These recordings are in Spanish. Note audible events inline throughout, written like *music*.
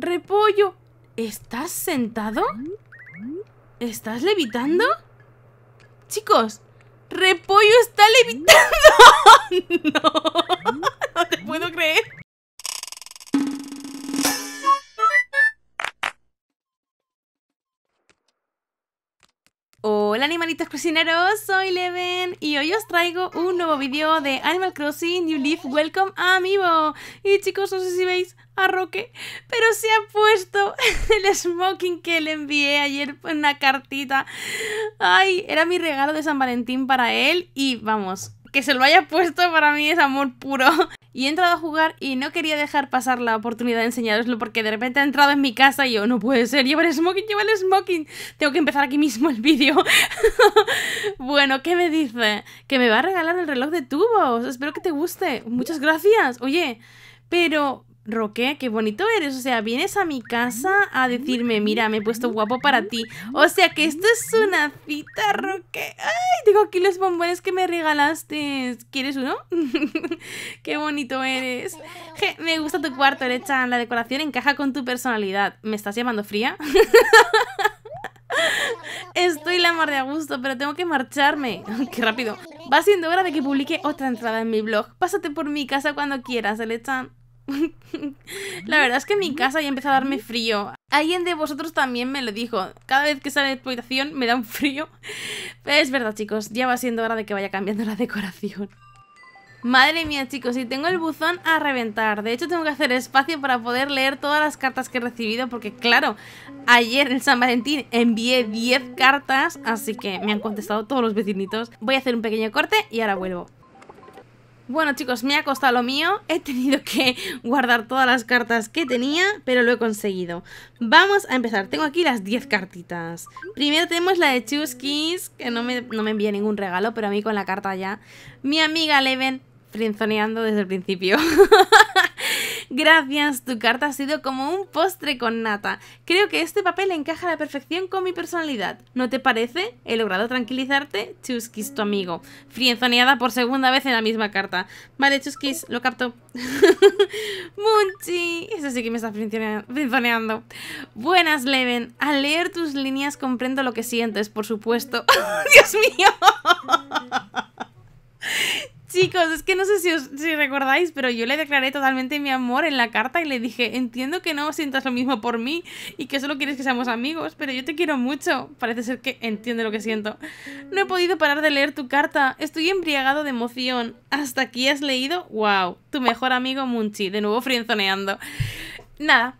Repollo, ¿estás sentado? ¿Estás levitando? Chicos, Repollo está levitando. *laughs* no, te puedo creer. Hola animalitos cocineros, soy Leven y hoy os traigo un nuevo vídeo de Animal Crossing New Leaf Welcome amigo. Y chicos, no sé si veis a Roque, pero se ha puesto *laughs* el smoking que le envié ayer en una cartita Ay, era mi regalo de San Valentín para él y vamos, que se lo haya puesto para mí es amor puro. *laughs* Y he entrado a jugar y no quería dejar pasar la oportunidad de enseñaroslo porque de repente ha entrado en mi casa y yo, no puede ser, lleva el smoking, lleva el smoking. Tengo que empezar aquí mismo el vídeo. *laughs* bueno, ¿qué me dice? Que me va a regalar el reloj de tubos. Espero que te guste. Muchas gracias. Oye, pero Roque, qué bonito eres. O sea, vienes a mi casa a decirme, mira, me he puesto guapo para ti. O sea, que esto es una cita, Roque. Ay, tengo aquí los bombones que me regalaste. ¿Quieres uno? *laughs* qué bonito eres. me gusta tu cuarto, Erechan. La decoración encaja con tu personalidad. ¿Me estás llamando fría? *laughs* Estoy la mar de a gusto, pero tengo que marcharme. *laughs* ¡Qué rápido! Va siendo hora de que publique otra entrada en mi blog. Pásate por mi casa cuando quieras, Elechan la verdad es que en mi casa ya empieza a darme frío. Alguien de vosotros también me lo dijo. Cada vez que sale de explotación me da un frío. Pero es verdad, chicos, ya va siendo hora de que vaya cambiando la decoración. Madre mía, chicos, y tengo el buzón a reventar. De hecho, tengo que hacer espacio para poder leer todas las cartas que he recibido, porque claro, ayer en San Valentín envié 10 cartas, así que me han contestado todos los vecinitos. Voy a hacer un pequeño corte y ahora vuelvo. Bueno chicos, me ha costado lo mío, he tenido que guardar todas las cartas que tenía, pero lo he conseguido. Vamos a empezar, tengo aquí las 10 cartitas. Primero tenemos la de Chuskis, que no me, no me envía ningún regalo, pero a mí con la carta ya. Mi amiga Leven, frinzoneando desde el principio. *laughs* Gracias, tu carta ha sido como un postre con nata. Creo que este papel encaja a la perfección con mi personalidad. ¿No te parece? He logrado tranquilizarte. Chuskis, tu amigo. Frienzoneada por segunda vez en la misma carta. Vale, Chuskis, lo capto. *laughs* Munchi. Eso sí que me está frienzoneando. Buenas, Leven. Al leer tus líneas comprendo lo que sientes, por supuesto. *laughs* ¡Oh, ¡Dios mío! es que no sé si, si recordáis, pero yo le declaré totalmente mi amor en la carta y le dije, entiendo que no sientas lo mismo por mí y que solo quieres que seamos amigos, pero yo te quiero mucho. Parece ser que entiende lo que siento. No he podido parar de leer tu carta, estoy embriagado de emoción. ¿Hasta aquí has leído? ¡Wow! Tu mejor amigo Munchi, de nuevo frienzoneando. Nada,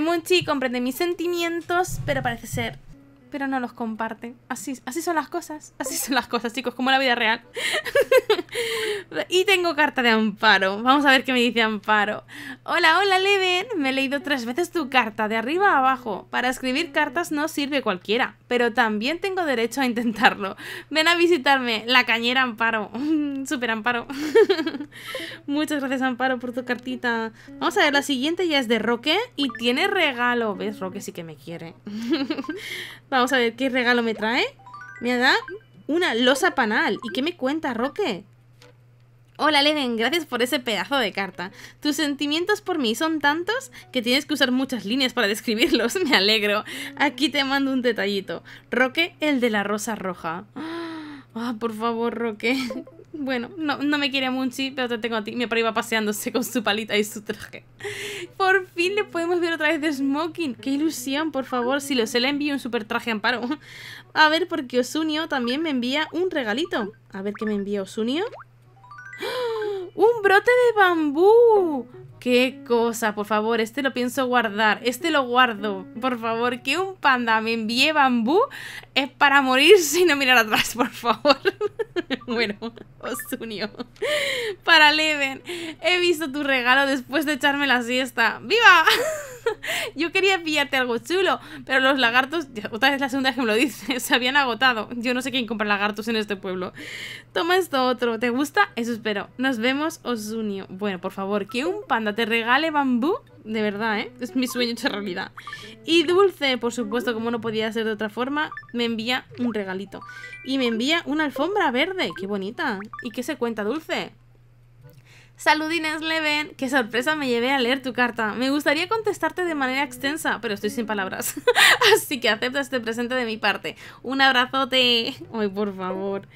Munchi comprende mis sentimientos, pero parece ser pero no los comparten. Así, así son las cosas, así son las cosas, chicos, como la vida real. *laughs* y tengo carta de Amparo. Vamos a ver qué me dice Amparo. Hola, hola, Leven. Me he leído tres veces tu carta, de arriba a abajo. Para escribir cartas no sirve cualquiera, pero también tengo derecho a intentarlo. Ven a visitarme, la cañera Amparo. *laughs* Super Amparo. *laughs* Muchas gracias, Amparo, por tu cartita. Vamos a ver, la siguiente ya es de Roque y tiene regalo. ¿Ves? Roque sí que me quiere. Vamos a ver qué regalo me trae. Me da una losa panal. ¿Y qué me cuenta, Roque? Hola Leven, gracias por ese pedazo de carta. Tus sentimientos por mí son tantos que tienes que usar muchas líneas para *laughs* describirlos. Me alegro. Aquí te mando un detallito. Roque, el de la rosa roja. *gasps* Ah, por favor, Roque. Bueno, no, me quiere Munchi, pero te tengo a ti. Mi papá iba paseándose con su palita y su traje. Por fin le podemos ver otra vez de Smoking. ¡Qué ilusión, por favor! Si lo sé, le envío un super traje a amparo. A ver, porque Osunio también me envía un regalito. A ver qué me envía Osunio. ¡Ah! ¡Un brote de bambú! ¡Qué cosa! Por favor, este lo pienso guardar. Este lo guardo. Por favor, que un panda me envíe bambú es para morir si no mirar atrás, por favor. *laughs* bueno. Osunio, Para Leven, he visto tu regalo después de echarme la siesta. ¡Viva! *laughs* Yo quería pillarte algo chulo, pero los lagartos, otra vez la segunda vez que me lo dices, *laughs* se habían agotado. Yo no sé quién compra lagartos en este pueblo. Toma esto otro, ¿te gusta? Eso espero. Nos vemos, Osunio. Bueno, por favor, que un panda te regale bambú de verdad, ¿eh? Es mi sueño hecho realidad. Y Dulce, por supuesto, como no podía ser de otra forma, me envía un regalito. Y me envía una alfombra verde. ¡Qué bonita! ¿Y qué se cuenta, Dulce? Saludines Leven, qué sorpresa me llevé a leer tu carta. Me gustaría contestarte de manera extensa, pero estoy sin palabras. *laughs* Así que acepta este presente de mi parte. Un abrazote. Ay, por favor.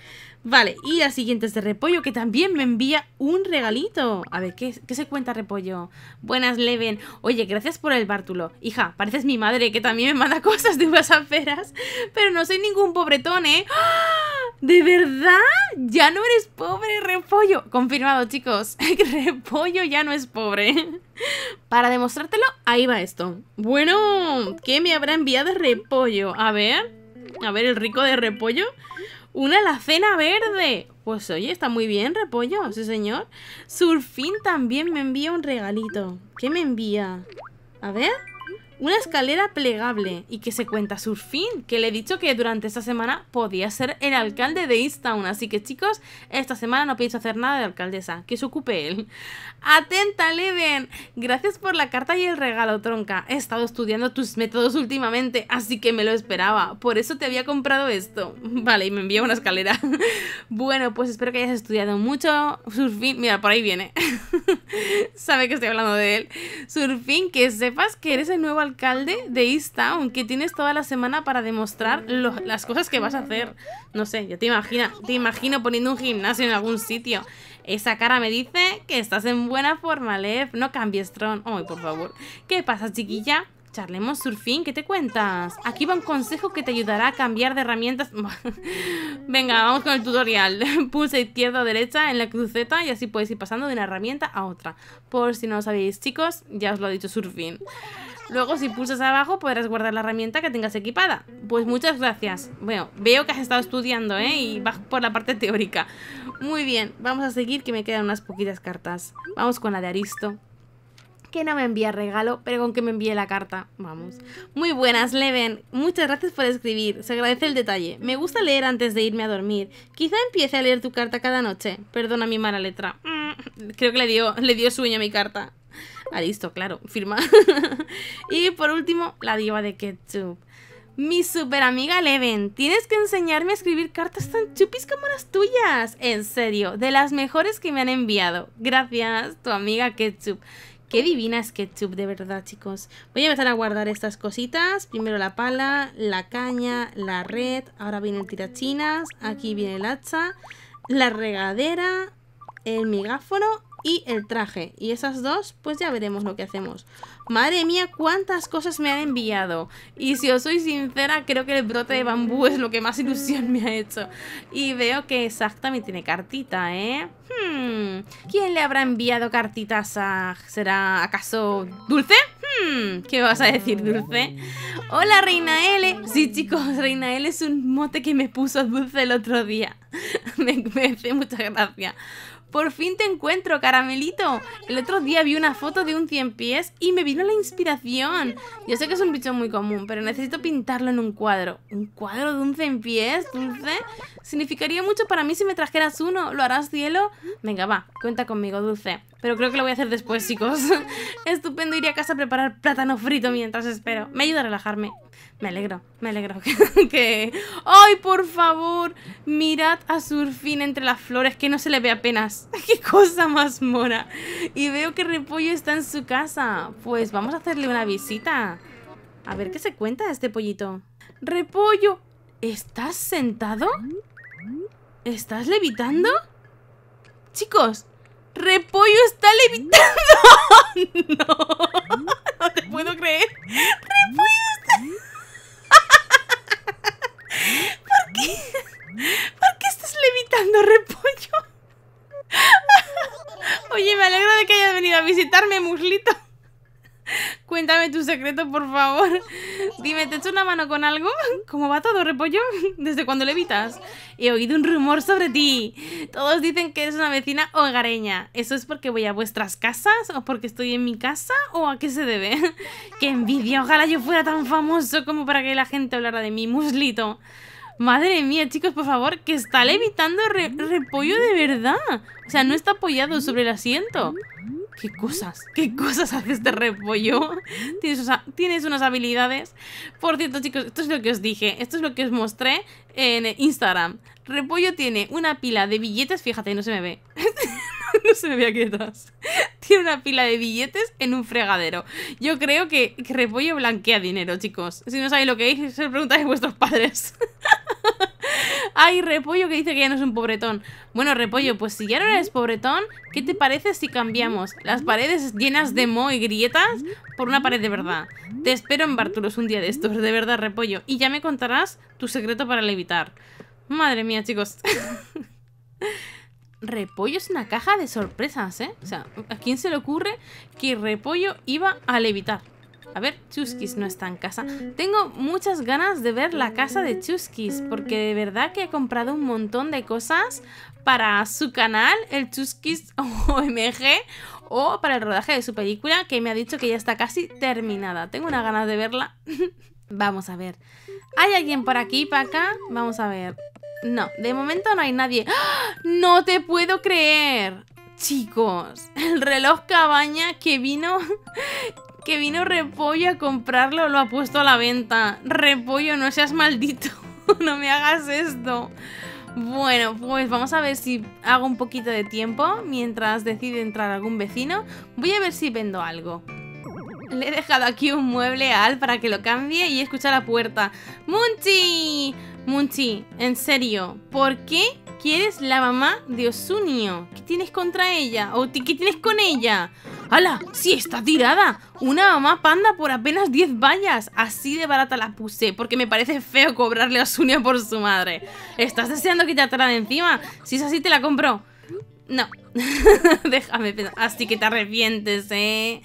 Vale, y la siguiente es de Repollo, que también me envía un regalito. A ver, ¿qué, se cuenta Repollo? Buenas, Leven. Oye, gracias por el bártulo. Hija, pareces mi madre, que también me manda *laughs* cosas de unas aferas. Pero no soy ningún pobretón, ¿eh? ¡Ah! ¿De verdad? Ya no eres pobre, Repollo. Confirmado, chicos. *laughs* Repollo ya no es pobre. Para demostrártelo, ahí va esto. Bueno, ¿qué me habrá enviado Repollo? A ver... A ver, el rico de repollo. Una alacena verde. Pues oye, está muy bien, repollo, sí señor. Surfín también me envía un regalito. ¿Qué me envía? A ver. Una escalera plegable y que se cuenta su que le he dicho que durante esta semana podía ser el alcalde de Easttown. Así que chicos, esta semana no pienso hacer nada de alcaldesa, que se ocupe él. Atenta, Leven. Gracias por la carta y el regalo, tronca. He estado estudiando tus métodos últimamente, así que me lo esperaba. Por eso te había comprado esto. *laughs* Vale, y me envía una escalera. *laughs* bueno, pues espero que hayas estudiado mucho. surfin. mira, por ahí viene. *laughs* *laughs* sabe que estoy hablando de él. Surfín, que sepas que eres el nuevo alcalde de East Town, que tienes toda la semana para demostrar las cosas que vas a hacer. No sé, yo te imagino, te imagino poniendo un gimnasio en algún sitio. Esa cara me dice que estás en buena forma, Lev. No cambies, Tron. Ay, por favor. ¿Qué pasa, chiquilla? Charlemos Surfín, ¿qué te cuentas? Aquí va un consejo que te ayudará a cambiar de herramientas. *laughs* Venga, vamos con el tutorial. *laughs* Pulsa izquierda o derecha en la cruceta y así puedes ir pasando de una herramienta a otra. Por si no lo sabéis, chicos, ya os lo ha dicho Surfín. Luego, si pulsas abajo, podrás guardar la herramienta que tengas equipada. Pues muchas gracias. Bueno, veo que has estado estudiando, ¿eh? Y vas por la parte teórica. Muy bien, vamos a seguir que me quedan unas poquitas cartas. Vamos con la de Aristo que no me envía regalo, pero con que me envíe la carta. Vamos. Muy buenas, Leven. Muchas gracias por escribir. Se agradece el detalle. Me gusta leer antes de irme a dormir. Quizá empiece a leer tu carta cada noche. Perdona mi mala letra. Mm, creo que le dio, le dio sueño a mi carta. Ah, listo, claro. Firma. *laughs* y por último, la diva de Ketchup. Mi super amiga Leven, tienes que enseñarme a escribir cartas tan chupis como las tuyas. En serio, de las mejores que me han enviado. Gracias, tu amiga Ketchup. Qué divina es Ketchup, de verdad, chicos. Voy a empezar a guardar estas cositas. Primero la pala, la caña, la red. Ahora viene el tirachinas. Aquí viene el hacha. La regadera. El megáfono y el traje. Y esas dos, pues ya veremos lo que hacemos. Madre mía, cuántas cosas me han enviado. Y si os soy sincera, creo que el brote de bambú es lo que más ilusión me ha hecho. Y veo que Sag también tiene cartita, ¿eh? Hmm. ¿Quién le habrá enviado cartitas a ¿Será acaso Dulce? Hmm. ¿Qué vas a decir, mm. Dulce? Hola, Reina L. Sí, chicos, Reina L es un mote que me puso Dulce el otro día. *laughs* me hace mucha gracia. Por fin te encuentro, caramelito. El otro día vi una foto de un cien pies y me vino la inspiración. Yo sé que es un bicho muy común, pero necesito pintarlo en un cuadro. ¿Un cuadro de un cien pies, Dulce? Significaría mucho para mí si me trajeras uno. ¿Lo harás, cielo? Venga, va, cuenta conmigo, Dulce. Pero creo que lo voy a hacer después, chicos. *laughs* Estupendo, iré a casa a preparar plátano frito mientras espero. Me ayuda a relajarme. Me alegro, me alegro *laughs* que, que... ¡Ay, por favor! Mirad a Surfín entre las flores, que no se le ve apenas. *laughs* ¡Qué cosa más mona! Y veo que Repollo está en su casa. Pues vamos a hacerle una visita. A ver qué se cuenta este pollito. ¡Repollo! ¿Estás sentado? ¿Estás levitando? Chicos, Repollo está levitando. *laughs* no, no te puedo creer. Repollo está... ¿Por qué estás levitando, repollo? *laughs* Oye, me alegro de que hayas venido a visitarme, muslito. Cuéntame tu secreto, por favor. Dime, ¿te echo una mano con algo? ¿Cómo va todo, repollo? ¿Desde cuándo levitas? He oído un rumor sobre ti. Todos dicen que eres una vecina hogareña. ¿Eso es porque voy a vuestras casas? ¿O porque estoy en mi casa? ¿O a qué se debe? *laughs* ¡Qué envidia! Ojalá yo fuera tan famoso como para que la gente hablara de mí, muslito. Madre mía, chicos, por favor, que está levitando repollo de verdad. O sea, no está apoyado sobre el asiento. ¿Qué cosas? ¿Qué cosas hace este repollo? ¿Tienes, Tienes, unas habilidades. Por cierto, chicos, esto es lo que os dije. Esto es lo que os mostré en Instagram. Repollo tiene una pila de billetes. Fíjate, no se me ve. *laughs* *laughs* no se me ve aquí *laughs* Tiene una pila de billetes en un fregadero. Yo creo que, Repollo blanquea dinero, chicos. Si no sabéis lo que es, se preguntáis a vuestros padres. *laughs* Ay, Repollo que dice que ya no es un pobretón. Bueno, Repollo, pues si ya no eres pobretón, ¿qué te parece si cambiamos las paredes llenas de moho y grietas por una pared de verdad? Te espero en Bartulos un día de estos, de verdad, Repollo. Y ya me contarás tu secreto para levitar. Madre mía, chicos. Repollo es una caja de sorpresas, ¿eh? O sea, ¿a quién se le ocurre que Repollo iba a levitar? A ver, Chuskis no está en casa. Tengo muchas ganas de ver la casa de Chuskis, porque de verdad que he comprado un montón de cosas para su canal, el Chuskis *laughs* OMG, o para el rodaje de su película, que me ha dicho que ya está casi terminada. Tengo una ganas de verla. *laughs* Vamos a ver. ¿Hay alguien por aquí, para acá? Vamos a ver. No, de momento no hay nadie. ¡Ah! ¡No te puedo creer! Chicos, el reloj cabaña que vino... *laughs* Que vino Repollo a comprarlo lo ha puesto a la venta. Repollo, no seas maldito. *laughs* No me hagas esto. Bueno, pues vamos a ver si hago un poquito de tiempo mientras decide entrar algún vecino. Voy a ver si vendo algo. Le he dejado aquí un mueble a Al para que lo cambie y escucha la puerta. ¡Munchi! Munchi, en serio, ¿por qué quieres la mamá de Osunio? ¿Qué tienes contra ella? ¿O qué tienes con ella? ¡Hala! ¡Sí, está tirada! Una mamá panda por apenas 10 vallas. Así de barata la puse, porque me parece feo cobrarle a Osunio por su madre. ¿Estás deseando quitártela de encima? Si es así, te la compro. No, *laughs* déjame pensar. Así que te arrepientes, ¿eh?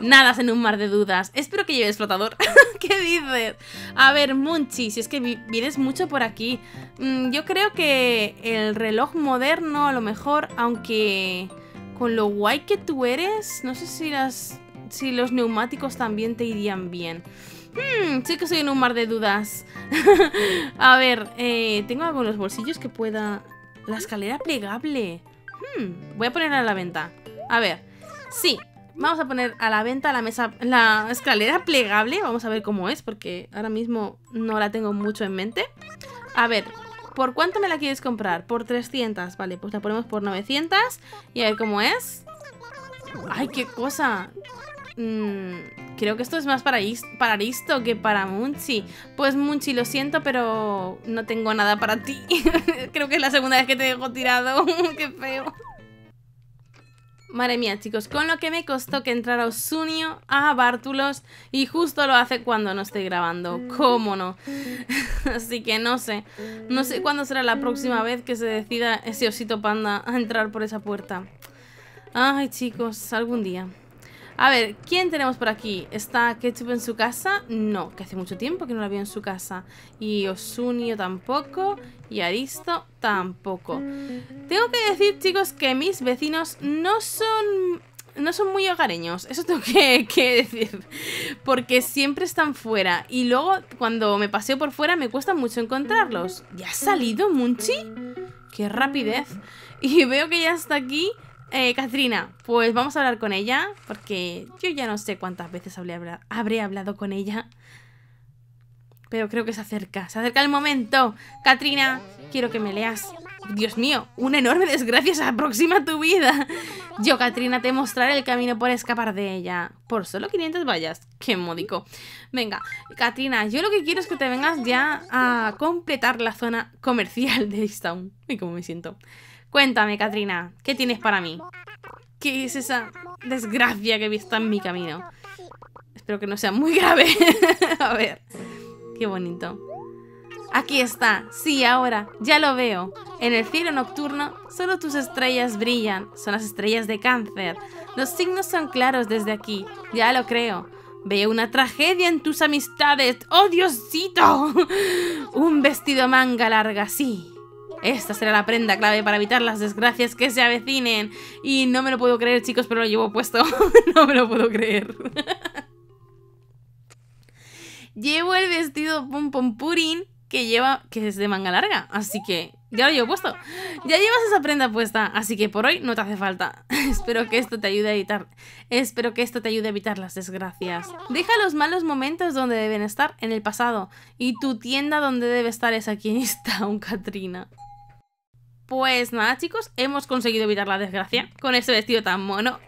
Nadas en un mar de dudas. Espero que lleves flotador. *laughs* ¿Qué dices? A ver, Munchi, si es que vives vienes mucho por aquí. Mm, yo creo que el reloj moderno, a lo mejor, aunque con lo guay que tú eres, no sé si, si los neumáticos también te irían bien. Hmm, sí que soy en un mar de dudas. *laughs* a ver, eh, ¿tengo algunos los bolsillos que pueda...? La escalera plegable. Hmm, voy a ponerla a la venta. A ver, sí, vamos a poner a la venta la mesa, la escalera plegable. Vamos a ver cómo es, porque ahora mismo no la tengo mucho en mente. A ver, ¿por cuánto me la quieres comprar? Por 300, vale, pues la ponemos por 900 y a ver cómo es. ¡Ay, qué cosa! Mmm creo que esto es más para, Aristo que para Munchi. Pues Munchi, lo siento, pero no tengo nada para ti. *laughs* creo que es la segunda vez que te dejo tirado. *laughs* Qué feo. Madre mía, chicos, con lo que me costó que entrara Osunio a Bártulos y justo lo hace cuando no estoy grabando, cómo no. *laughs* Así que no sé, no sé cuándo será la próxima vez que se decida ese osito panda a entrar por esa puerta. Ay, chicos, algún día. A ver, ¿quién tenemos por aquí? ¿Está Ketchup en su casa? No, que hace mucho tiempo que no la vi en su casa. Y Osunio tampoco. Y Aristo tampoco. Tengo que decir, chicos, que mis vecinos no son no son muy hogareños, eso tengo que, *laughs* que, decir, porque siempre están fuera y luego cuando me paseo por fuera me cuesta mucho encontrarlos. ¿Ya ha salido Munchi? ¡Qué rapidez! Y veo que ya está aquí eh, Katrina, pues vamos a hablar con ella, porque yo ya no sé cuántas veces habré hablado con ella. Pero creo que se acerca, se acerca el momento. Katrina, quiero que me leas. Dios mío, una enorme desgracia se aproxima a tu vida. Yo, Katrina, te mostraré el camino por escapar de ella. Por solo 500 vallas. Qué módico. Venga, Katrina, yo lo que quiero es que te vengas ya a completar la zona comercial de Easttown. Y cómo me siento. Cuéntame, Katrina, ¿qué tienes para mí? ¿Qué es esa desgracia que visto en mi camino? Espero que no sea muy grave. *laughs* A ver, qué bonito. Aquí está, sí, ahora, ya lo veo. En el cielo nocturno, solo tus estrellas brillan, son las estrellas de cáncer. Los signos son claros desde aquí, ya lo creo. Veo una tragedia en tus amistades, ¡oh Diosito! *laughs* Un vestido manga larga, sí, esta será la prenda clave para evitar las desgracias que se avecinen. Y no me lo puedo creer, chicos, pero lo llevo puesto. *laughs* no me lo puedo creer. *laughs* llevo el vestido pom pom purin que lleva, que es de manga larga, así que ya lo llevo puesto. Ya llevas esa prenda puesta, así que por hoy no te hace falta. *laughs* Espero que esto te ayude a evitar. Espero que esto te ayude a evitar las desgracias. Deja los malos momentos donde deben estar en el pasado y tu tienda donde debe estar es aquí en un Katrina. Pues nada chicos, hemos conseguido evitar la desgracia con ese vestido tan mono.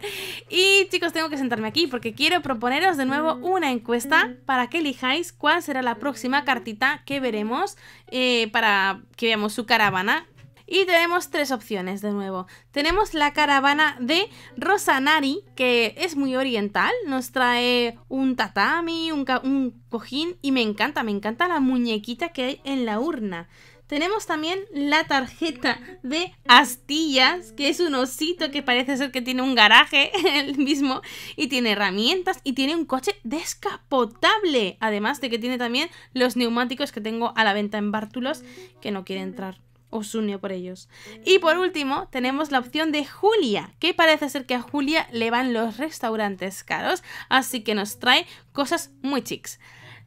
Y chicos, tengo que sentarme aquí porque quiero proponeros de nuevo mm. una encuesta para que elijáis cuál será la próxima cartita que veremos eh, para que veamos su caravana. Y tenemos tres opciones de nuevo. Tenemos la caravana de Rosanari, que es muy oriental. Nos trae un tatami, un, un cojín y me encanta, me encanta la muñequita que hay en la urna. Tenemos también la tarjeta de astillas, que es un osito que parece ser que tiene un garaje *laughs* el mismo y tiene herramientas y tiene un coche descapotable, además de que tiene también los neumáticos que tengo a la venta en Bártulos que no quiere entrar os unió por ellos. Y por último, tenemos la opción de Julia, que parece ser que a Julia le van los restaurantes caros, así que nos trae cosas muy chics.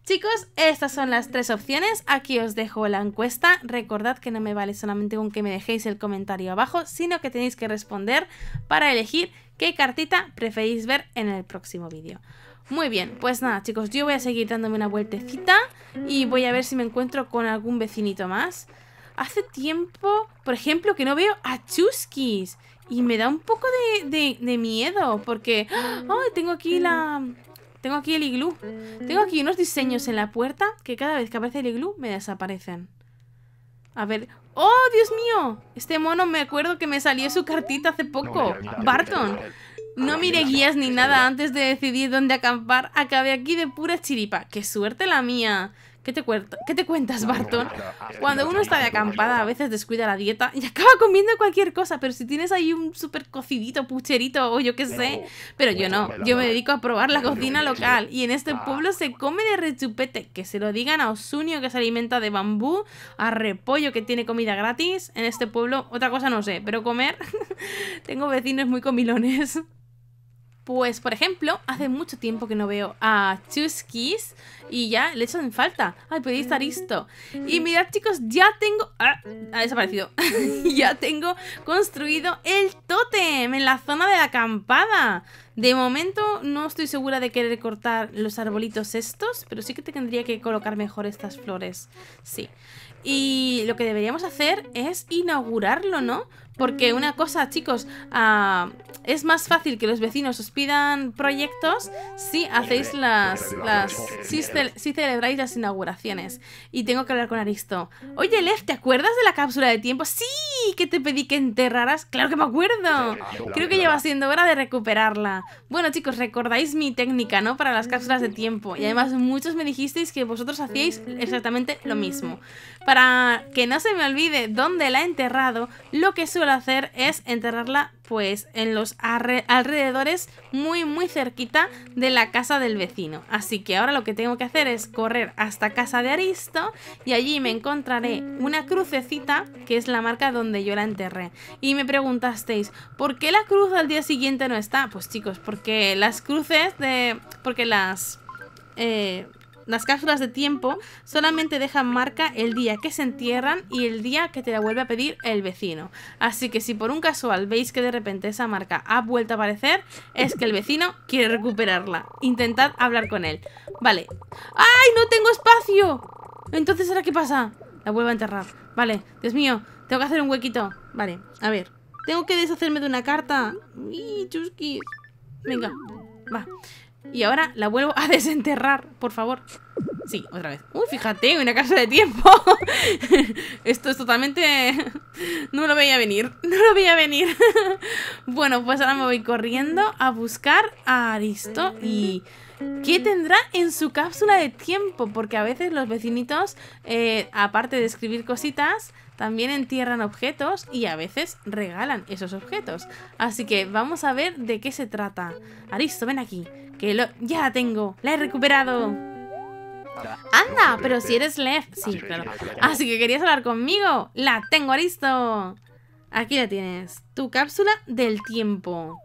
Chicos, estas son las tres opciones. Aquí os dejo la encuesta. Recordad que no me vale solamente con que me dejéis el comentario abajo, sino que tenéis que responder para elegir qué cartita preferís ver en el próximo vídeo. Muy bien, pues nada chicos, yo voy a seguir dándome una vueltecita y voy a ver si me encuentro con algún vecinito más. Hace tiempo, por ejemplo, que no veo a Chuskis y me da un poco de, miedo porque... ¡ah! ¡Ay! tengo aquí la tengo aquí el iglú. Tengo aquí unos diseños en la puerta que cada vez que aparece el iglú me desaparecen. A ver... ¡Oh, Dios mío! Este mono me acuerdo que me salió su cartita hace poco. Barton. No ah, miré guías ni nada antes de decidir dónde acampar. Acabé aquí de pura chiripa. ¡Qué suerte la mía! ¿Qué te, te cuentas, Barton? Cuando uno está de acampada, a veces descuida la dieta y *laughs* acaba comiendo cualquier cosa, pero si tienes ahí un súper cocidito, pucherito o yo qué sé. Pero yo no, yo me dedico a probar la cocina local y en este pueblo se come de rechupete. Que se lo digan a Osunio que se alimenta de bambú, a Repollo que tiene comida gratis. En este pueblo, otra cosa no sé, pero comer. *laughs* Tengo vecinos muy comilones. Pues, por ejemplo, hace mucho tiempo que no veo a Chuskis y ya le echan falta. Ay, podéis estar listo. Y mirad, chicos, ya tengo... Ah, ha desaparecido. *laughs* ya tengo construido el tótem en la zona de la acampada. De momento no estoy segura de querer cortar los arbolitos estos, pero sí que te tendría que colocar mejor estas flores. Sí. Y lo que deberíamos hacer es inaugurarlo, ¿no? Porque una cosa, chicos, a, ah, es más fácil que los vecinos os pidan proyectos si hacéis las. si, celebráis las inauguraciones. Y tengo que hablar con Aristo. Oye, Lev, ¿te acuerdas de la cápsula de tiempo? ¡Sí! Que te pedí que enterraras. ¡Claro que me acuerdo! Creo que va siendo hora de recuperarla. Bueno, chicos, recordáis mi técnica, ¿no? Para las cápsulas de tiempo. Y además, muchos me dijisteis que vosotros hacíais exactamente lo mismo. Para que no se me olvide dónde la he enterrado, lo que suelo hacer es enterrarla pues en los alrededores muy muy cerquita de la casa del vecino. Así que ahora lo que tengo que hacer es correr hasta casa de Aristo y allí me encontraré una crucecita que es la marca donde yo la enterré. Y me preguntasteis, ¿por qué la cruz al día siguiente no está? Pues chicos, porque las cruces de... porque las... Eh, las cápsulas de tiempo solamente dejan marca el día que se entierran y el día que te la vuelve a pedir el vecino. Así que si por un casual veis que de repente esa marca ha vuelto a aparecer, es que el vecino quiere recuperarla. Intentad hablar con él. Vale. ¡Ay, no tengo espacio! Entonces, ¿ahora qué pasa? La vuelvo a enterrar. Vale, Dios mío, tengo que hacer un huequito. Vale, a ver. Tengo que deshacerme de una carta. Y chusquis. Venga, va. Y ahora la vuelvo a *laughs* desenterrar, por favor. Sí, otra vez. Uy, fíjate, una casa de tiempo. *laughs* Esto es totalmente... *laughs* No lo veía venir, no lo veía venir. bueno, pues ahora me voy corriendo a buscar a Aristo y... ¿Qué tendrá en su cápsula de tiempo? Porque a veces los vecinitos, eh, aparte de escribir cositas, también entierran objetos y a veces regalan esos objetos. Así que vamos a ver de qué se trata. Aristo, ven aquí, que lo... ¡Ya la tengo! ¡La he recuperado! ¡Anda! Pero si eres Left... Sí, claro. Así que querías hablar conmigo. ¡La tengo, Aristo! Aquí la tienes. Tu cápsula del tiempo.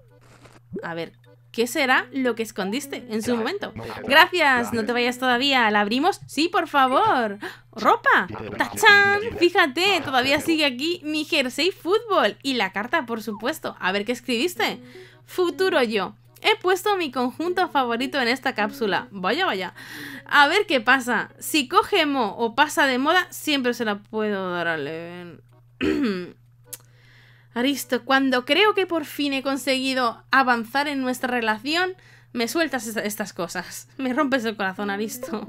A ver, ¿Qué será lo que escondiste en su momento? Gracias, no te vayas todavía. ¿La abrimos? Sí, por favor. ¡Ropa! ¡Tachán! Fíjate, todavía sigue aquí mi jersey fútbol. Y la carta, por supuesto. A ver qué escribiste. Futuro yo. He puesto mi conjunto favorito en esta cápsula. Vaya, vaya. A ver qué pasa. Si coge mo o pasa de moda, siempre se la puedo dar a Leven. *clears throat* Aristo, cuando creo que por fin he conseguido avanzar en nuestra relación, me sueltas estas cosas. Me rompes el corazón, Aristo.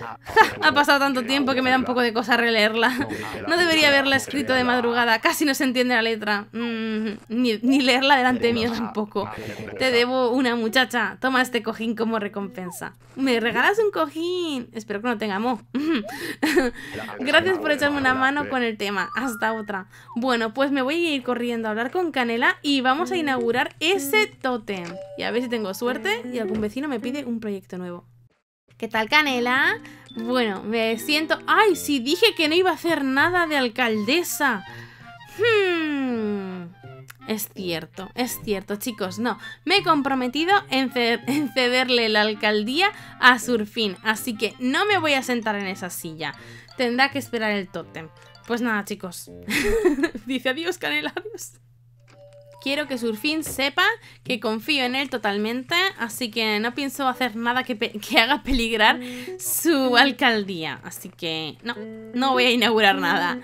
*laughs* ha pasado tanto tiempo que me da un poco de cosa releerla. No debería haberla escrito de madrugada, casi no se entiende la letra. Mm, ni, leerla delante mío tampoco. Te debo una muchacha, toma este cojín como recompensa. ¿Me regalas un cojín? Espero que no tenga mo. *laughs* Gracias por echarme una mano con el tema. Hasta otra. Bueno, pues me voy a ir corriendo a hablar con Canela y vamos a inaugurar ese tótem. Y a ver si tengo suerte y algún vecino me pide un proyecto nuevo. ¿Qué tal, Canela? Bueno, me siento... ¡Ay, si dije que no iba a hacer nada de alcaldesa! Hmm. Es cierto, es cierto, chicos, no. Me he comprometido en, cederle la alcaldía a Surfín, así que no me voy a sentar en esa silla. Tendrá que esperar el tótem. Pues nada, chicos. *laughs* Dice adiós, Canela, adiós. Quiero que Surfin sepa que confío en él totalmente, así que no pienso hacer nada que, *laughs* que haga peligrar su mm. alcaldía. Así que no, no voy a inaugurar nada. Mm.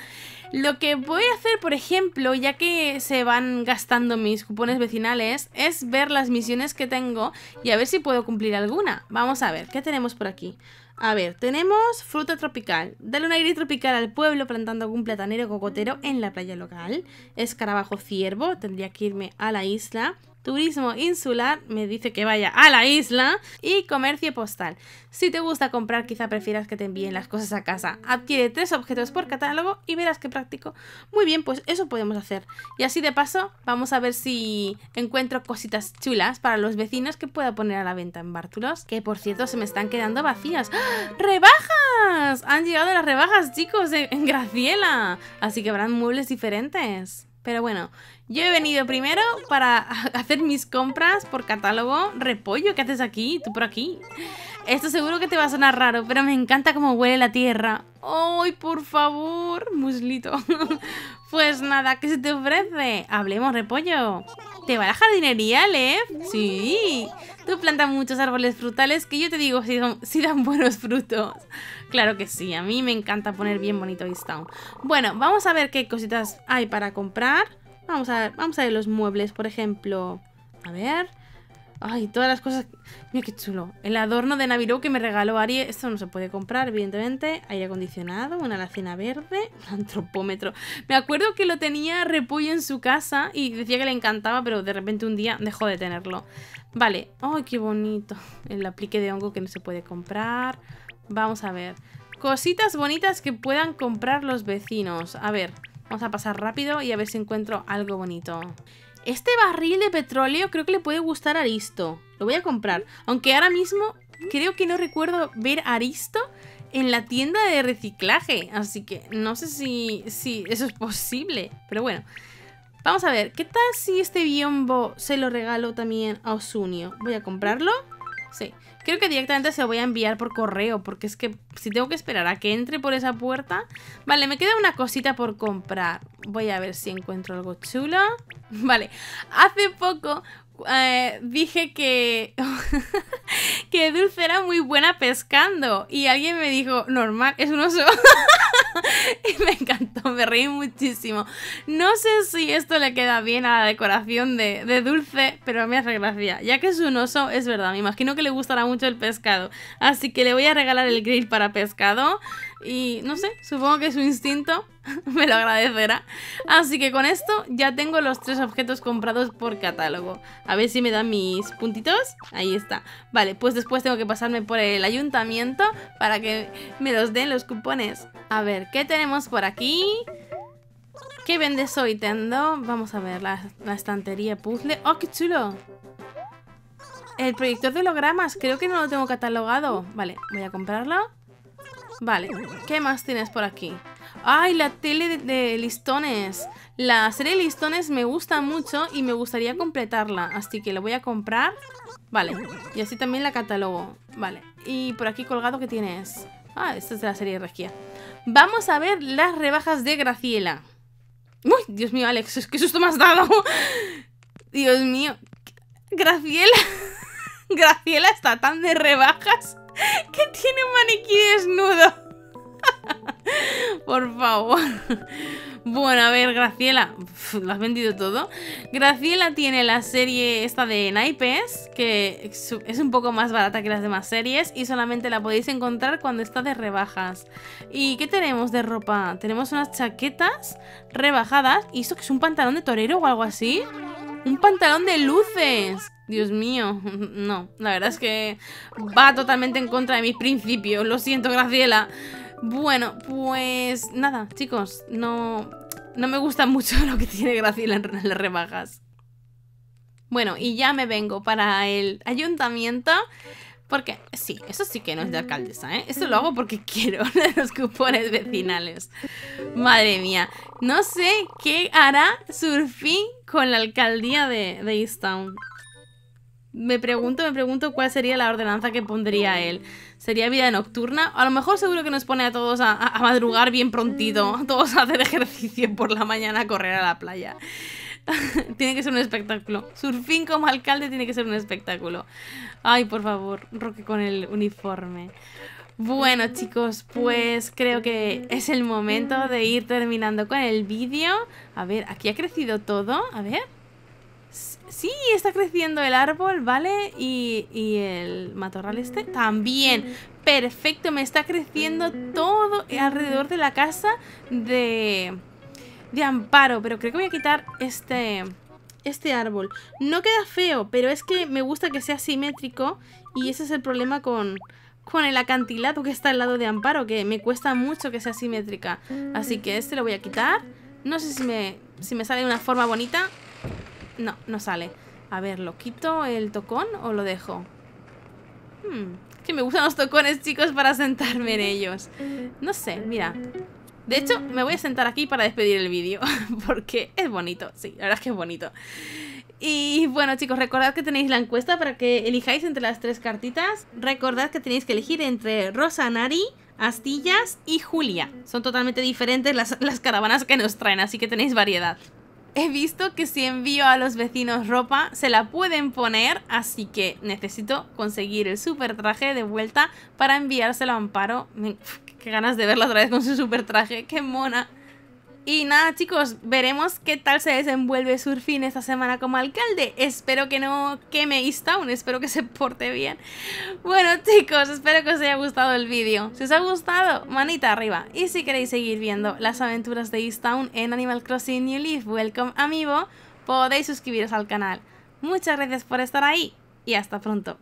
Lo que voy a hacer, por ejemplo, ya que se van gastando mis cupones vecinales, es ver las misiones que tengo y a ver si puedo cumplir alguna. Vamos a ver, ¿qué tenemos por aquí? A ver, tenemos fruta tropical. Dale un aire tropical al pueblo plantando algún platanero cocotero en la playa local. Escarabajo ciervo, tendría que irme a la isla turismo insular, me dice que vaya a la isla y comercio postal. Si te gusta comprar, quizá prefieras que te envíen las cosas a casa. Adquiere tres objetos por catálogo y verás qué práctico. Muy bien, pues eso podemos hacer. Y así de paso, vamos a ver si encuentro cositas chulas para los vecinos que pueda poner a la venta en Bártulos. Que por cierto, se me están quedando vacías. ¡Ah! ¡Rebajas! Han llegado las rebajas, chicos, en Graciela. Así que habrán muebles diferentes. Pero bueno, yo he venido primero para *laughs* hacer mis compras por catálogo. Repollo, ¿qué haces aquí? ¿Tú por aquí? Esto seguro que te va a sonar raro, pero me encanta cómo huele la tierra. ¡Ay, por favor! Muslito. *laughs* pues nada, ¿qué se te ofrece? Hablemos, repollo. ¿Te va la jardinería, Aleph? Sí. Tú plantas muchos árboles frutales que yo te digo si, dan buenos frutos. Claro que sí, a mí me encanta poner bien bonito Eastown. Bueno, vamos a ver qué cositas hay para comprar. Vamos a vamos a ver los muebles, por ejemplo. A ver... Ay, todas las cosas... Mira qué chulo. El adorno de Naviró que me regaló Ari. Esto no se puede comprar, evidentemente. Aire acondicionado, una alacena verde, *laughs* un antropómetro. Me acuerdo que lo tenía Repollo en su casa y decía que le encantaba, pero de repente un día dejó de tenerlo. Vale. Ay, qué bonito. El aplique de hongo que no se puede comprar. Vamos a ver. Cositas bonitas que puedan comprar los vecinos. A ver, vamos a pasar rápido y a ver si encuentro algo bonito. Este barril de petróleo creo que le puede gustar a Aristo. Lo voy a comprar. Aunque ahora mismo creo que no recuerdo ver a Aristo en la tienda de reciclaje. Así que no sé si, si eso es posible. Pero bueno. Vamos a ver, ¿qué tal si este biombo se lo regalo también a Osunio? Voy a comprarlo. Sí. Creo que directamente se lo voy a enviar por correo, porque es que si tengo que esperar a que entre por esa puerta... Vale, me queda una cosita por comprar. Voy a ver si encuentro algo chulo. *laughs* Vale, hace poco eh, dije que *laughs* que Dulce era muy buena pescando y alguien me dijo, normal, es un oso. *laughs* *laughs* y me encantó, me reí muchísimo. No sé si esto le queda bien a la decoración de, de dulce, pero me hace gracia. Ya que es un oso, es verdad, me imagino que le gustará mucho el pescado. Así que le voy a regalar el grill para pescado y no sé, supongo que su instinto *laughs* me lo agradecerá. Así que con esto ya tengo los tres objetos comprados por catálogo. A ver si me dan mis puntitos. Ahí está. Vale, pues después tengo que pasarme por el ayuntamiento para que me los den los cupones. A ver, ¿qué tenemos por aquí? ¿Qué vendes hoy, Tendo? Vamos a ver la, la estantería puzzle. ¡Oh, qué chulo! El proyector de hologramas, creo que no lo tengo catalogado. Vale, voy a comprarlo. Vale, ¿qué más tienes por aquí? ¡Ay, la tele de, listones! La serie de listones me gusta mucho y me gustaría completarla, así que la voy a comprar. Vale, y así también la catalogo. Vale, y por aquí colgado, ¿qué tienes? Ah, esta es de la serie de Regia. Vamos a ver las rebajas de Graciela. ¡Uy! Dios mío, Alex, qué susto me has dado. *laughs* Dios mío. Graciela. *laughs* Graciela está tan de rebajas. *laughs* que tiene un maniquí desnudo. *laughs* Por favor. Bueno, a ver, Graciela, lo has vendido todo. Graciela tiene la serie esta de naipes, que es un poco más barata que las demás series y solamente la podéis encontrar cuando está de rebajas. ¿Y qué tenemos de ropa? Tenemos unas chaquetas rebajadas y esto que es un pantalón de torero o algo así. Un pantalón de luces. Dios mío, *laughs* no, la verdad es que va totalmente en contra de mis principios, lo siento Graciela. Bueno, pues nada, chicos, no, no me gusta *laughs* mucho lo que tiene Graciela en las rebajas. Bueno, y ya me vengo para el ayuntamiento. Porque sí, eso sí que no es de alcaldesa, ¿eh? Eso lo hago porque *laughs* quiero los cupones vecinales. Madre mía, no sé qué hará surfí con la alcaldía de, de Easttown. Me pregunto, me pregunto cuál sería la ordenanza que pondría él. ¿Sería vida nocturna? A lo mejor seguro que nos pone a todos a, madrugar bien prontito, mm. *laughs* todos a hacer ejercicio por la mañana, a correr a la playa. *laughs* tiene que ser un espectáculo. Surfín como alcalde tiene que ser un espectáculo. Ay, por favor, Roque con el uniforme. Bueno chicos, pues creo que es el momento de ir terminando con el vídeo. A ver, aquí ha crecido todo, a ver. Sí, está creciendo el árbol, ¿vale? Y, y el matorral este también. Perfecto, me está creciendo todo alrededor de la casa de, de Amparo. Pero creo que voy a quitar este este árbol. No queda feo, pero es que me gusta que sea simétrico y ese es el problema con, con el acantilado que está al lado de Amparo, que me cuesta mucho que sea simétrica. Así que este lo voy a quitar. No sé si me, si me sale de una forma bonita. No, no sale. A ver, ¿lo quito el tocón o lo dejo? Hmm, que me gustan los tocones, chicos, para sentarme en ellos. No sé, mira. De hecho, me voy a sentar aquí para despedir el vídeo, *laughs* porque es bonito. Sí, la verdad es que es bonito. Y bueno chicos, recordad que tenéis la encuesta para que elijáis entre las tres cartitas. Recordad que tenéis que elegir entre Rosa Nari, Astillas y Julia. Son totalmente diferentes *laughs* las, caravanas que nos traen, así que tenéis variedad. He visto que si envío a los vecinos ropa, se la pueden poner, así que necesito conseguir el super traje de vuelta para enviárselo a Amparo. *laughs* qué ganas de verla otra vez con su super traje, qué mona. Y nada, chicos, veremos qué tal se desenvuelve Surfin esta semana como alcalde. Espero que no queme Town, espero que se porte bien. Bueno, chicos, espero que os haya gustado el vídeo. Si os ha gustado, manita arriba. Y si queréis seguir viendo las aventuras de Town en Animal Crossing New Leaf Welcome amigo, podéis suscribiros al canal. Muchas gracias por estar ahí y hasta pronto.